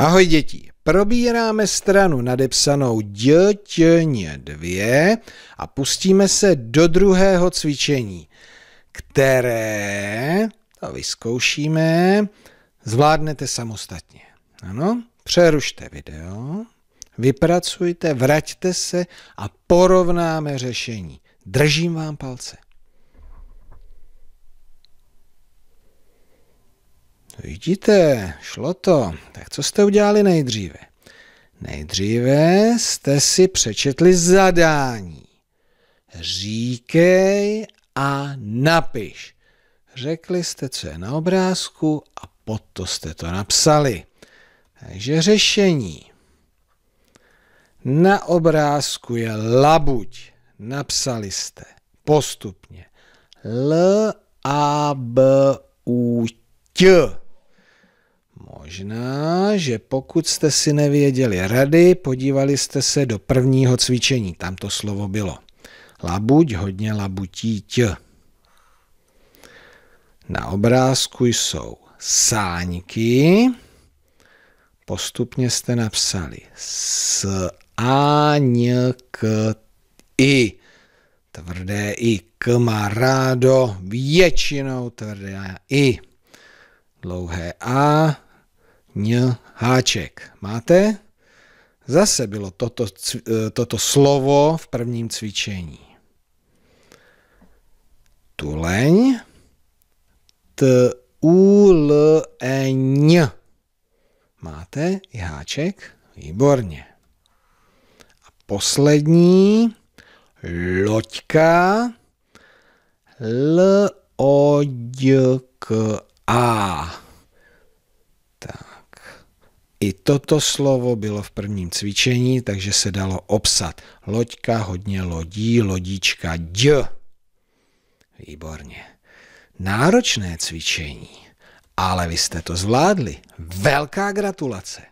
Ahoj děti, probíráme stranu nadepsanou dětně 2 a pustíme se do druhého cvičení, které, to vyzkoušíme, zvládnete samostatně. Ano, přerušte video, vypracujte, vraťte se a porovnáme řešení. Držím vám palce. Vidíte, šlo to. Tak co jste udělali nejdříve? Nejdříve jste si přečetli zadání. Říkej a napiš. Řekli jste, co je na obrázku a pod to jste to napsali. Takže řešení. Na obrázku je labuť. Napsali jste postupně. L, A, B, U, T možná, že pokud jste si nevěděli rady, podívali jste se do prvního cvičení. Tam to slovo bylo. Labuť, hodně labutíť. Na obrázku jsou sáňky. Postupně jste napsali s a n k i. Tvrdé i. rádo většinou tvrdé i. Dlouhé a, ň háček. Máte? Zase bylo toto, eh, toto slovo v prvním cvičení. Tuleň. T, u, l, e, ň. Máte i háček? Výborně. A poslední. Loďka. L, o, d, k, a. I toto slovo bylo v prvním cvičení, takže se dalo obsat. Loďka, hodně lodí, lodička, dě. Výborně. Náročné cvičení, ale vy jste to zvládli. Velká gratulace.